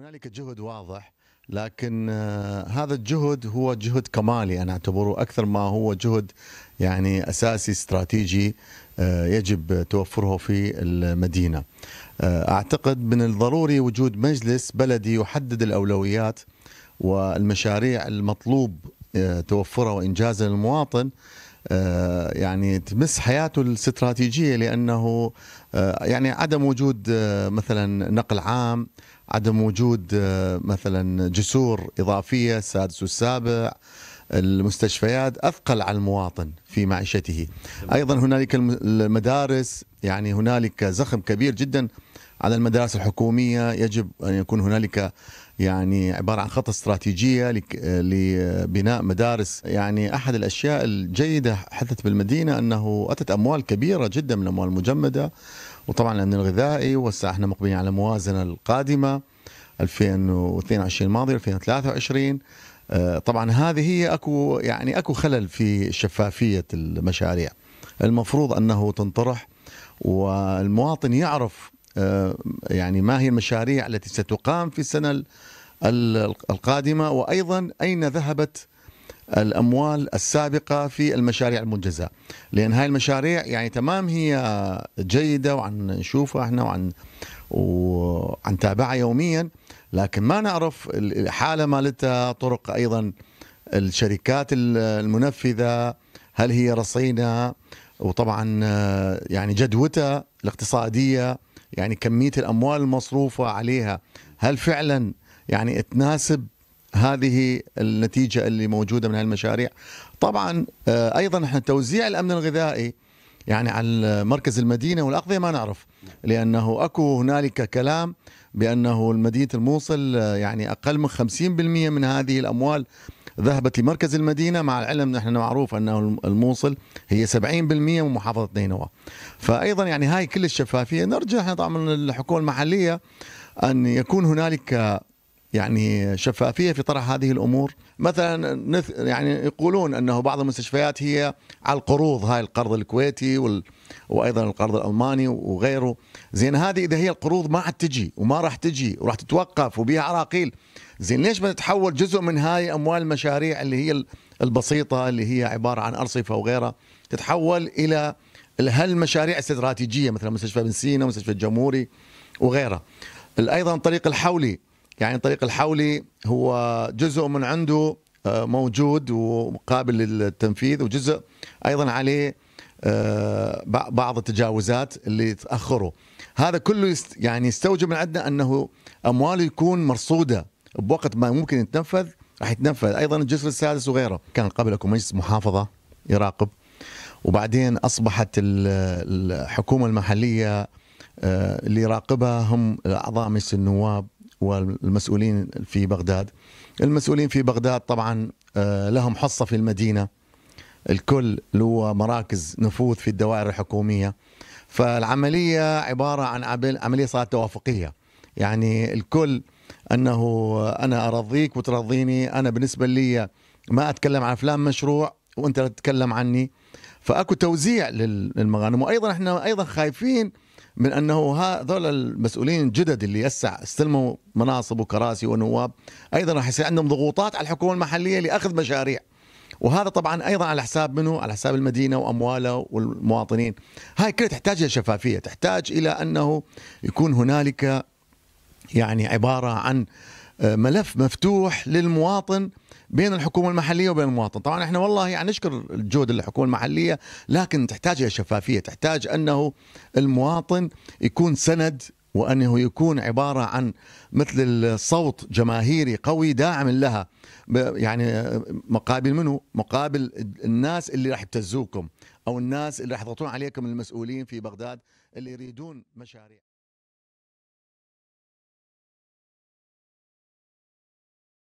هنالك جهد واضح لكن آه، هذا الجهد هو جهد كمالي انا اعتبره اكثر ما هو جهد يعني اساسي استراتيجي آه، يجب توفره في المدينه. آه، اعتقد من الضروري وجود مجلس بلدي يحدد الاولويات والمشاريع المطلوب توفرها وانجازها للمواطن يعني تمس حياته الاستراتيجيه لانه يعني عدم وجود مثلا نقل عام عدم وجود آه، مثلا جسور اضافيه السادس والسابع المستشفيات اثقل على المواطن في معيشته ايضا هنالك المدارس يعني هنالك زخم كبير جدا على المدارس الحكوميه يجب ان يكون هنالك يعني عباره عن خطه استراتيجيه لبناء مدارس يعني احد الاشياء الجيده حدثت بالمدينه انه اتت اموال كبيره جدا من الاموال المجمده وطبعا الامن الغذائي وهسه احنا مقبلين على الموازنه القادمه 2022 الماضي 2023 آه، طبعا هذه هي اكو يعني اكو خلل في شفافيه المشاريع المفروض انه تنطرح والمواطن يعرف آه، يعني ما هي المشاريع التي ستقام في السنه القادمه وايضا اين ذهبت الاموال السابقه في المشاريع المنجزه لان هاي المشاريع يعني تمام هي جيده وعن نشوفها احنا وعن وعن تابعها يوميا لكن ما نعرف الحاله مالتها طرق ايضا الشركات المنفذه هل هي رصينه وطبعا آه، يعني جدوتها الاقتصاديه يعني كميه الاموال المصروفه عليها هل فعلا يعني تناسب هذه النتيجه اللي موجوده من هالمشاريع طبعا آه، ايضا احنا توزيع الامن الغذائي يعني على مركز المدينه والاقضيه ما نعرف لانه اكو هنالك كلام بأنه مدينة الموصل يعني أقل من 50% من هذه الأموال ذهبت لمركز المدينة مع العلم نحن معروف أنه الموصل هي 70% من محافظة نينوى فأيضا يعني هاي كل الشفافية نرجع طبعا الحكومة المحلية أن يكون هنالك يعني شفافيه في طرح هذه الامور مثلا نث يعني يقولون انه بعض المستشفيات هي على القروض هاي القرض الكويتي وال وايضا القرض الالماني وغيره زين هذه اذا هي القروض ما عاد تجي وما راح تجي وراح تتوقف وبيها عراقيل زين ليش ما تتحول جزء من هاي اموال المشاريع اللي هي البسيطه اللي هي عباره عن ارصفه وغيرها تتحول الى هالمشاريع استراتيجيه مثل مستشفى بن سينا مستشفى الجمهوري وغيرها ايضا طريق الحولي يعني طريق الحولي هو جزء من عنده آه، موجود وقابل للتنفيذ وجزء ايضا عليه آه، بعض التجاوزات اللي تاخره هذا كله يعني يستوجب من عندنا انه امواله يكون مرصوده بوقت ما ممكن يتنفذ راح يتنفذ ايضا الجسر السادس وغيره كان قبل اكو مجلس محافظه يراقب وبعدين اصبحت الحكومه المحليه آه، اللي يراقبها هم اعضاء مجلس النواب والمسؤولين في بغداد المسؤولين في بغداد طبعا آه، لهم حصة في المدينة الكل له مراكز نفوذ في الدوائر الحكومية فالعملية عبارة عن عملية صارت توافقية يعني الكل أنه أنا أرضيك وترضيني أنا بالنسبة لي ما أتكلم عن فلان مشروع وأنت تتكلم عني فأكو توزيع للمغانم وأيضا إحنا أيضا خايفين من انه هذول المسؤولين الجدد اللي يسع استلموا مناصب وكراسي ونواب ايضا راح يصير عندهم ضغوطات على الحكومه المحليه لاخذ مشاريع وهذا طبعا ايضا على حساب منه على حساب المدينه وامواله والمواطنين هاي كلها تحتاج الى شفافيه تحتاج الى انه يكون هنالك يعني عباره عن ملف مفتوح للمواطن بين الحكومه المحليه وبين المواطن طبعا احنا والله يعني نشكر الجهد الحكومه المحليه لكن تحتاج الى شفافيه تحتاج انه المواطن يكون سند وانه يكون عباره عن مثل الصوت جماهيري قوي داعم لها يعني مقابل منه مقابل الناس اللي راح يبتزوكم او الناس اللي راح يضغطون عليكم المسؤولين في بغداد اللي يريدون مشاريع